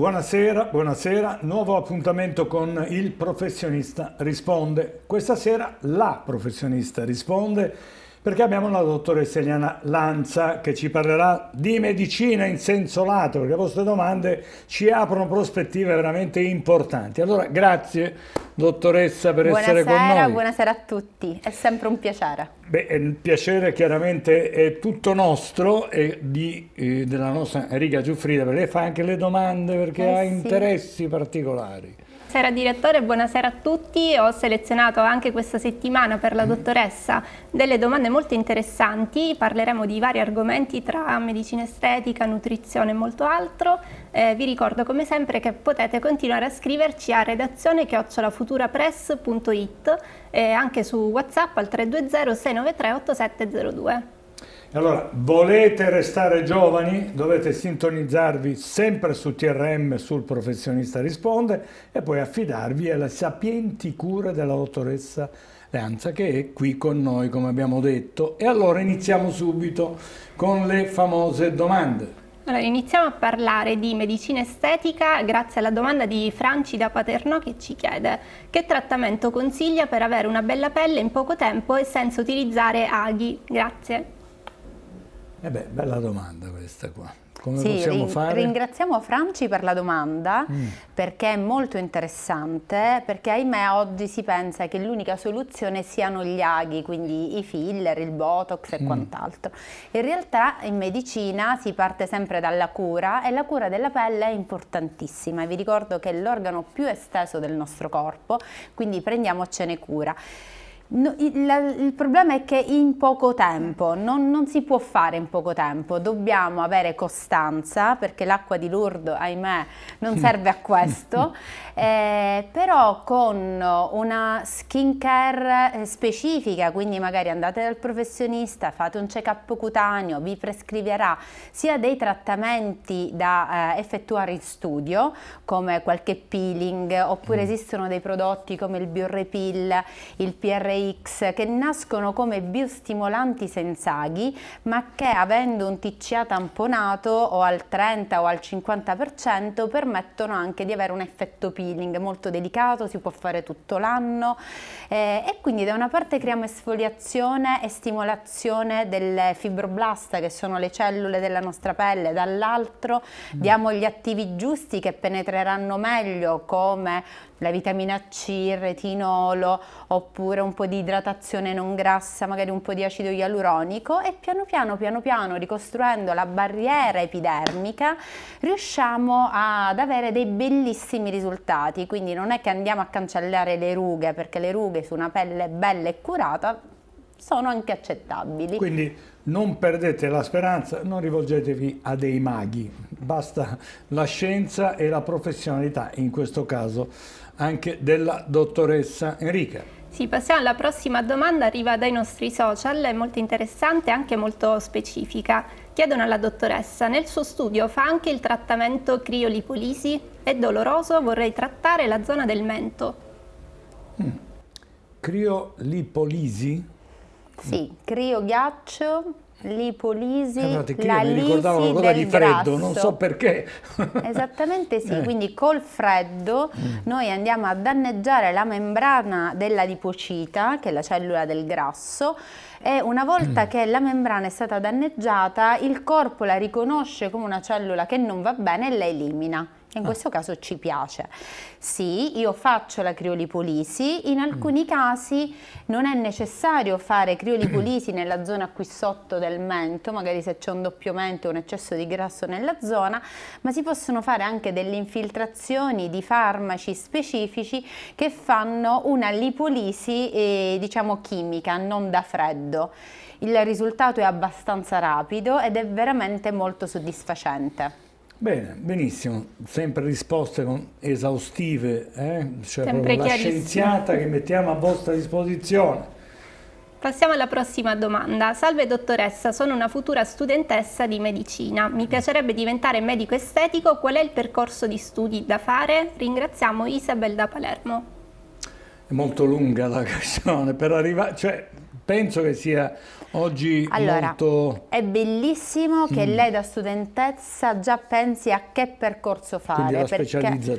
Buonasera, buonasera, nuovo appuntamento con il professionista risponde. Questa sera la professionista risponde perché abbiamo la dottoressa Eliana Lanza che ci parlerà di medicina in senso lato, perché le vostre domande ci aprono prospettive veramente importanti. Allora, grazie dottoressa per buonasera, essere con noi. Buonasera a tutti, è sempre un piacere. Beh, il piacere chiaramente è tutto nostro e di, eh, della nostra Enrica Giuffrida, perché fa anche le domande perché eh, ha sì. interessi particolari. Buonasera direttore, buonasera a tutti. Ho selezionato anche questa settimana per la mm. dottoressa delle domande molto interessanti. Parleremo di vari argomenti tra medicina estetica, nutrizione e molto altro. Eh, vi ricordo come sempre che potete continuare a scriverci a redazione chiocciolafuturapress.it e eh, anche su WhatsApp al 320 693 8702. Allora, volete restare giovani? Dovete sintonizzarvi sempre su TRM, sul professionista risponde e poi affidarvi alle sapienti cure della dottoressa Leanza che è qui con noi come abbiamo detto. E allora iniziamo subito con le famose domande. Allora, iniziamo a parlare di medicina estetica grazie alla domanda di Franci da Paternò che ci chiede che trattamento consiglia per avere una bella pelle in poco tempo e senza utilizzare aghi? Grazie. Eh beh, bella domanda questa qua. Come sì, possiamo ri fare? Ringraziamo Franci per la domanda mm. perché è molto interessante, perché ahimè oggi si pensa che l'unica soluzione siano gli aghi, quindi i filler, il botox e mm. quant'altro. In realtà in medicina si parte sempre dalla cura e la cura della pelle è importantissima. Vi ricordo che è l'organo più esteso del nostro corpo, quindi prendiamocene cura. No, il, la, il, problema è che in poco tempo, non, non, si può fare in poco tempo, dobbiamo avere costanza perché l'acqua di Lourdes, ahimè, non serve a questo, eh, però con una skin care eh, specifica, quindi magari andate dal professionista, fate un check-up cutaneo, vi prescriverà sia dei trattamenti da eh, effettuare in studio, come qualche peeling, oppure mm. esistono dei prodotti come il Biorrepill, il PRI, X che nascono come biostimolanti senza aghi ma che avendo un TCA tamponato o al 30 o al 50% permettono anche di avere un effetto peeling molto delicato, si può fare tutto l'anno eh, e quindi da una parte creiamo esfoliazione e stimolazione delle fibroblasta che sono le cellule della nostra pelle, dall'altro mm. diamo gli attivi giusti che penetreranno meglio come la vitamina C, il retinolo oppure un po' di di idratazione non grassa, magari un po' di acido ialuronico e piano piano, piano piano, ricostruendo la barriera epidermica, riusciamo ad avere dei bellissimi risultati. Quindi non è che andiamo a cancellare le rughe, perché le rughe su una pelle bella e curata sono anche accettabili. Quindi non perdete la speranza, non rivolgetevi a dei maghi, basta la scienza e la professionalità, in questo caso anche della dottoressa Enrica. Sì, passiamo alla prossima domanda, arriva dai nostri social, è molto interessante e anche molto specifica. Chiedono alla dottoressa, nel suo studio fa anche il trattamento criolipolisi? È doloroso, vorrei trattare la zona del mento. Mm. Criolipolisi? Sì, crioghiaccio, l'ipolisi, eh, la lisi del cosa di freddo, grasso. non so perché. Esattamente sì, eh. quindi col freddo mm. noi andiamo a danneggiare la membrana della lipocita, che è la cellula del grasso, e una volta mm. che la membrana è stata danneggiata, il corpo la riconosce come una cellula che non va bene e la elimina. In ah. questo ah. caso ci piace. Sì, io faccio la criolipolisi, in mm. alcuni mm. casi non è necessario fare criolipolisi nella zona qui sotto del mento, magari se c'è un doppio mento o un eccesso di grasso nella zona, ma si possono fare anche delle infiltrazioni di farmaci specifici che fanno una lipolisi, eh, diciamo, chimica, non da freddo. Il risultato è abbastanza rapido ed è veramente molto soddisfacente. Bene, benissimo, sempre risposte esaustive, eh? cioè la scienziata che mettiamo a vostra disposizione. Passiamo alla prossima domanda. Salve dottoressa, sono una futura studentessa di medicina. Mi piacerebbe diventare medico estetico. Qual è il percorso di studi da fare? Ringraziamo Isabel da Palermo. È molto lunga la questione, per arrivare... Cioè, penso che sia oggi allora, molto... È bellissimo che mm. lei da studentessa già pensi a che percorso fare. Quindi la perché...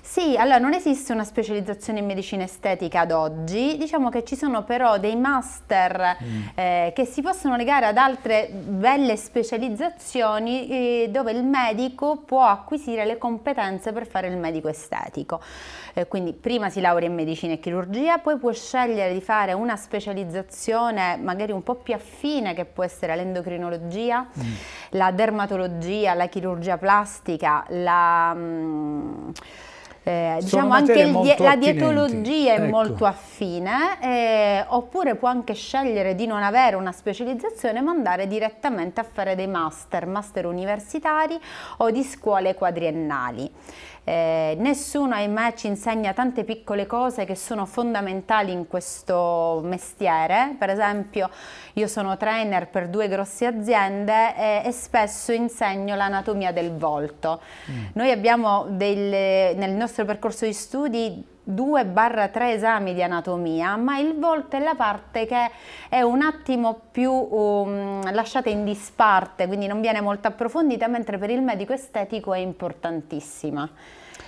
Sì, allora non esiste una specializzazione in medicina estetica ad oggi, diciamo che ci sono però dei master mm. eh, che si possono legare ad altre belle specializzazioni eh, dove il medico può acquisire le competenze per fare il medico estetico. Eh, quindi prima si laurea in medicina e chirurgia, poi può scegliere di fare una specializzazione professione magari un po' più affine che può essere l'endocrinologia, mm. la dermatologia, la chirurgia plastica, la... Mh, mm, eh, diciamo anche il, la dietologia ecco. è molto affine, eh, oppure può anche scegliere di non avere una specializzazione ma andare direttamente a fare dei master, master universitari o di scuole quadriennali. Eh, nessuno ahimè ci insegna tante piccole cose che sono fondamentali in questo mestiere, per esempio io sono trainer per due grosse aziende e, eh, e spesso insegno l'anatomia del volto. Mm. Noi abbiamo del, nel nostro percorso di studi 2-3 esami di anatomia, ma il volto è la parte che è un attimo più um, lasciata in disparte, quindi non viene molto approfondita, mentre per il medico estetico è importantissima.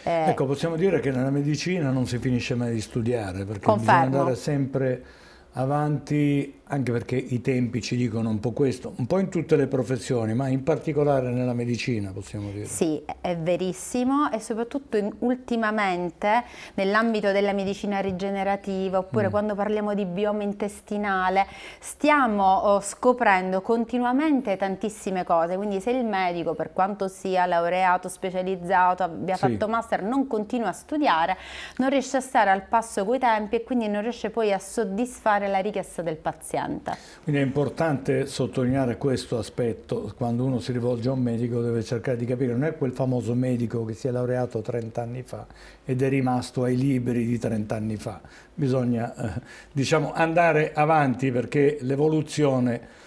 Eh, ecco, possiamo dire che nella medicina non si finisce mai di studiare, perché confermo. bisogna andare sempre avanti, anche perché i tempi ci dicono un po' questo, un po' in tutte le professioni, ma in particolare nella medicina, possiamo dire. Sì, è verissimo e soprattutto in, ultimamente nell'ambito della medicina rigenerativa, oppure mm. quando parliamo di bioma intestinale, stiamo oh, scoprendo continuamente tantissime cose, quindi se il medico, per quanto sia laureato, specializzato, abbia sì. fatto master, non continua a studiare, non riesce a stare al passo coi tempi e quindi non riesce poi a soddisfare rispettare la richiesta del paziente. Quindi è importante sottolineare questo aspetto, quando uno si rivolge a un medico deve cercare di capire, non è quel famoso medico che si è laureato 30 anni fa ed è rimasto ai libri di 30 anni fa, bisogna eh, diciamo, andare avanti perché l'evoluzione...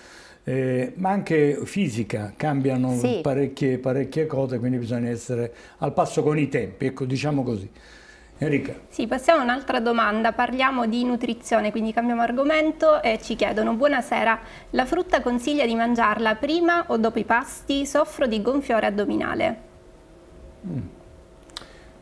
Eh, ma anche fisica, cambiano sì. parecchie, parecchie cose, quindi bisogna essere al passo con i tempi, ecco, diciamo così. Enrica. Sì, passiamo a un'altra domanda. Parliamo di nutrizione, quindi cambiamo argomento e ci chiedono: Buonasera, la frutta consiglia di mangiarla prima o dopo i pasti? Soffro di gonfiore addominale. Mm.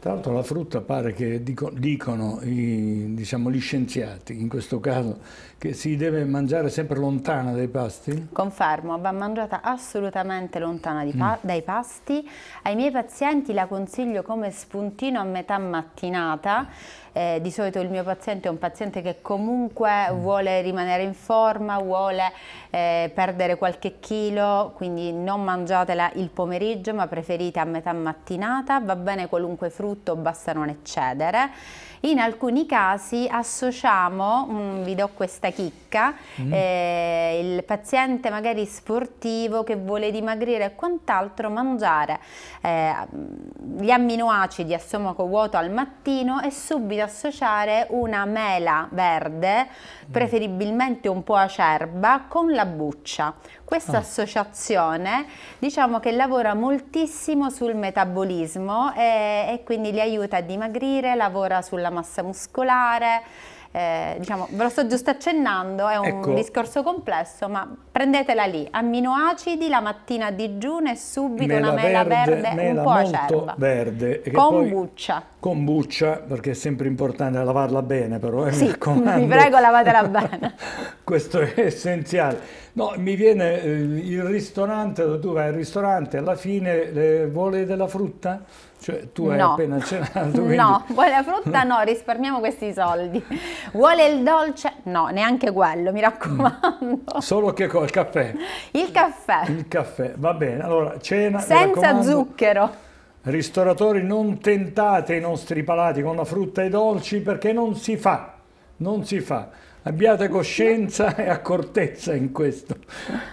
Tra l'altro la frutta pare che dico, dicono i, diciamo, gli scienziati, in questo caso, che si deve mangiare sempre lontana dai pasti? Confermo, va mangiata assolutamente lontana pa mm. dai pasti. Ai miei pazienti la consiglio come spuntino a metà mattinata eh, di solito il mio paziente è un paziente che comunque mm. vuole rimanere in forma, vuole eh, perdere qualche chilo, quindi non mangiatela il pomeriggio ma preferite a metà mattinata, va bene qualunque frutto, basta non eccedere. In alcuni casi associamo, mm, vi do questa chicca, mm. eh, il paziente magari sportivo che vuole dimagrire e quant'altro mangiare eh, gli amminoacidi a stomaco vuoto al mattino e subito associare una mela verde, mm. preferibilmente un po' acerba, con la buccia. Questa ah. associazione diciamo che lavora moltissimo sul metabolismo e, eh, e quindi li aiuta a dimagrire, lavora sulla massa muscolare, eh, diciamo, ve lo sto giusto accennando, è un ecco. discorso complesso, ma prendetela lì, amminoacidi la mattina a digiuno e subito mela una mela verde, verde mela un po' acerba. verde. Kombucha. Poi, kombucha, perché è sempre importante lavarla bene però, eh, sì, mi, prego lavatela bene. Questo è essenziale. No, mi viene eh, il ristorante, tu vai al ristorante, alla fine eh, vuole della frutta? Cioè, tu hai appena cenato. Quindi... No, vuole la frutta? No, risparmiamo questi soldi. Vuole il dolce? No, neanche quello, mi raccomando. Mm. Solo che col caffè. Il caffè. Il caffè, va bene. Allora, cena senza zucchero. Ristoratori, non tentate i nostri palati con la frutta e i dolci perché non si fa. Non si fa abbiate coscienza e accortezza in questo.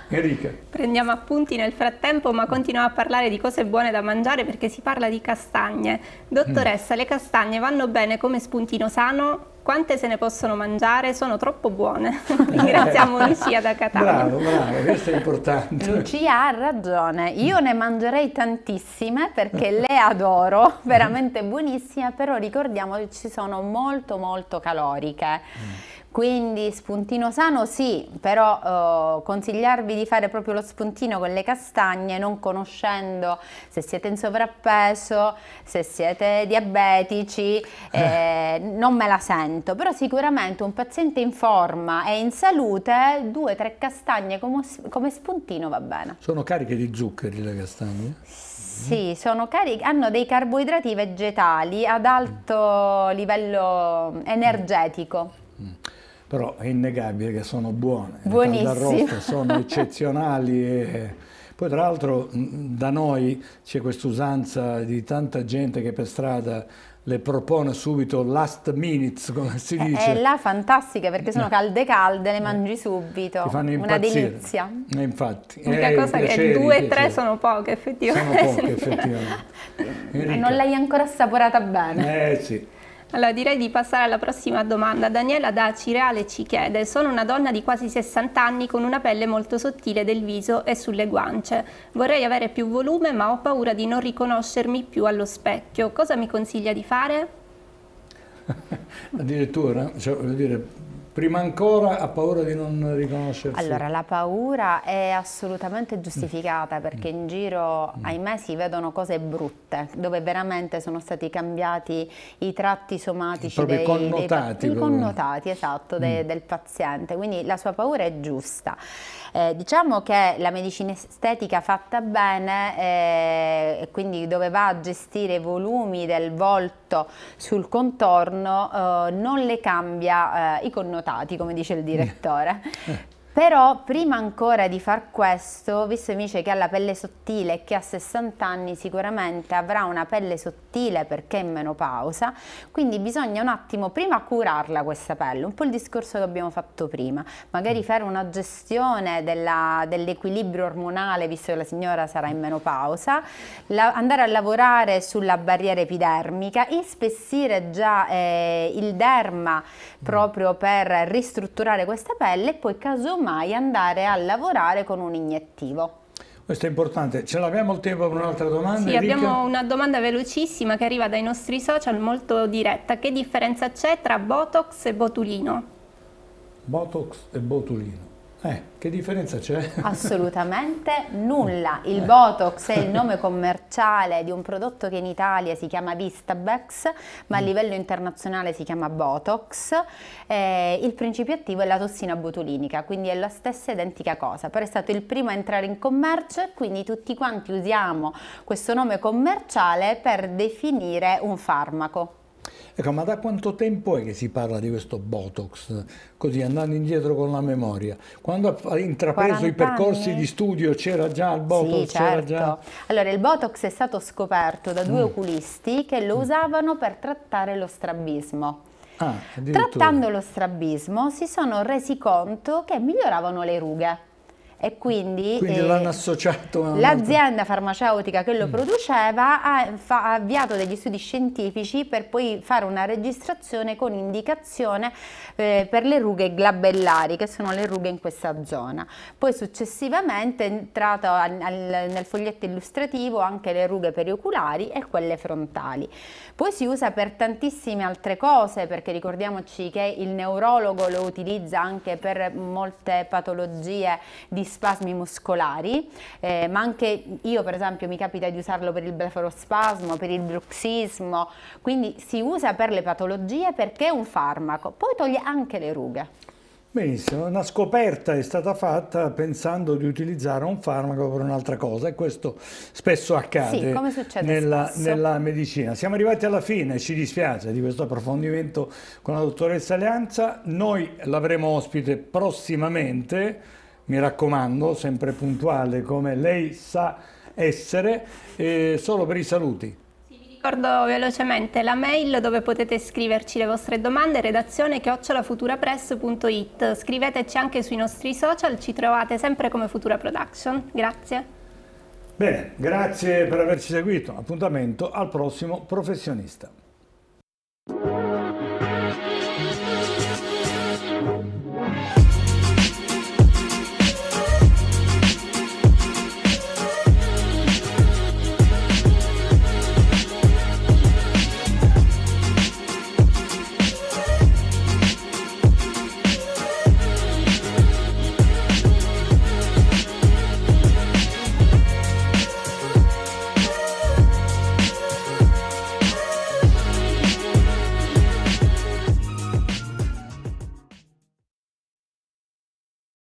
Erika. Prendiamo appunti nel frattempo, ma continuiamo a parlare di cose buone da mangiare perché si parla di castagne. Dottoressa, mm. le castagne vanno bene come spuntino sano? Quante se ne possono mangiare? Sono troppo buone. Ringraziamo Lucia da Catania. Bravo, bravo, questo è importante. Lucia ha ragione. Io ne mangerei tantissime perché le adoro, veramente buonissime, però ricordiamo che ci sono molto molto caloriche. Mm quindi spuntino sano sì, però eh, consigliarvi di fare proprio lo spuntino con le castagne non conoscendo se siete in sovrappeso, se siete diabetici, eh, non me la sento, però sicuramente un paziente in forma e in salute, due o tre castagne come, come spuntino va bene. Sono cariche di zuccheri le castagne? Sì, hanno dei carboidrati vegetali ad alto livello mm. energetico però è innegabile che sono buone. Buonissime. sono eccezionali e... Eh, poi tra l'altro da noi c'è quest'usanza di tanta gente che per strada le propone subito last minutes, come si eh, eh, dice. È là fantastica perché sono calde calde, le mangi subito. Ti fanno impazzire. Una delizia. E infatti. L'unica cosa piacere, che due o tre sono poche effettivamente. Sono poche effettivamente. non l'hai ancora assaporata bene. Eh sì. Allora direi di passare alla prossima domanda. Daniela da Cireale ci chiede, sono una donna di quasi 60 anni con una pelle molto sottile del viso e sulle guance. Vorrei avere più volume ma ho paura di non riconoscermi più allo specchio. Cosa mi consiglia di fare? Addirittura, cioè, voglio dire, Prima ancora ha paura di non riconoscersi? Allora, la paura è assolutamente giustificata perché in giro, mm. ahimè, si vedono cose brutte, dove veramente sono stati cambiati i tratti somatici proprio dei, connotati, dei, connotati esatto, de, mm. del paziente. Quindi la sua paura è giusta. Eh, diciamo che la medicina estetica fatta bene, eh, quindi dove va a gestire i volumi del volto sul contorno, eh, non le cambia eh, i connotati connotati, come dice il direttore. Eh. Però prima ancora di far questo, visto invece che ha la pelle sottile e che a 60 anni sicuramente avrà una pelle sottile perché è in menopausa, quindi bisogna un attimo prima curarla questa pelle, un po' il discorso che abbiamo fatto prima, magari mm. fare una gestione dell'equilibrio ormonale visto che la signora sarà in menopausa, la, andare a lavorare sulla barriera epidermica, ispessire già eh, il derma mm. proprio per ristrutturare questa pelle e poi casomai mai andare a lavorare con un iniettivo. Questo è importante. Ce l'abbiamo il tempo per un'altra domanda? Sì, Enrica? abbiamo una domanda velocissima che arriva dai nostri social, molto diretta. Che differenza c'è tra Botox e Botulino? Botox e Botulino. Eh, che differenza c'è? Assolutamente nulla. Eh. Il Botox è il nome commerciale di un prodotto che in Italia si chiama Vistabex, ma a mm. livello internazionale si chiama Botox. Eh, il principio attivo è la tossina botulinica, quindi è la stessa identica cosa. Però è stato il primo a entrare in commercio e quindi tutti quanti usiamo questo nome commerciale per definire un farmaco. Ecco, ma da quanto tempo è che si parla di questo Botox? Così andando indietro con la memoria. Quando ha intrapreso i percorsi anni? di studio c'era già il Botox? Sì, certo. Già... Allora, il Botox è stato scoperto da due mm. oculisti che lo mm. usavano per trattare lo strabismo. Ah, Trattando lo strabismo si sono resi conto che miglioravano le rughe e quindi, quindi eh, l'hanno associato l'azienda farmaceutica che lo mm. produceva ha, fa, ha, avviato degli studi scientifici per poi fare una registrazione con indicazione eh, per le rughe glabellari che sono le rughe in questa zona poi successivamente è entrato al, al, nel foglietto illustrativo anche le rughe perioculari e quelle frontali poi si usa per tantissime altre cose perché ricordiamoci che il neurologo lo utilizza anche per molte patologie di spasmi muscolari, eh, ma anche io per esempio mi capita di usarlo per il blefarospasmo, per il bruxismo, quindi si usa per le patologie perché è un farmaco, poi toglie anche le rughe. Benissimo, una scoperta è stata fatta pensando di utilizzare un farmaco per un'altra cosa e questo spesso accade sì, nella, spesso. nella, medicina. Siamo arrivati alla fine, ci dispiace, di questo approfondimento con la dottoressa Alianza, Noi l'avremo ospite prossimamente mi raccomando, sempre puntuale come lei sa essere, eh, solo per i saluti. vi Ricordo velocemente la mail dove potete scriverci le vostre domande, redazione chiocciolafuturapress.it. Scriveteci anche sui nostri social, ci trovate sempre come Futura Production. Grazie. Bene, grazie per averci seguito. Appuntamento al prossimo professionista.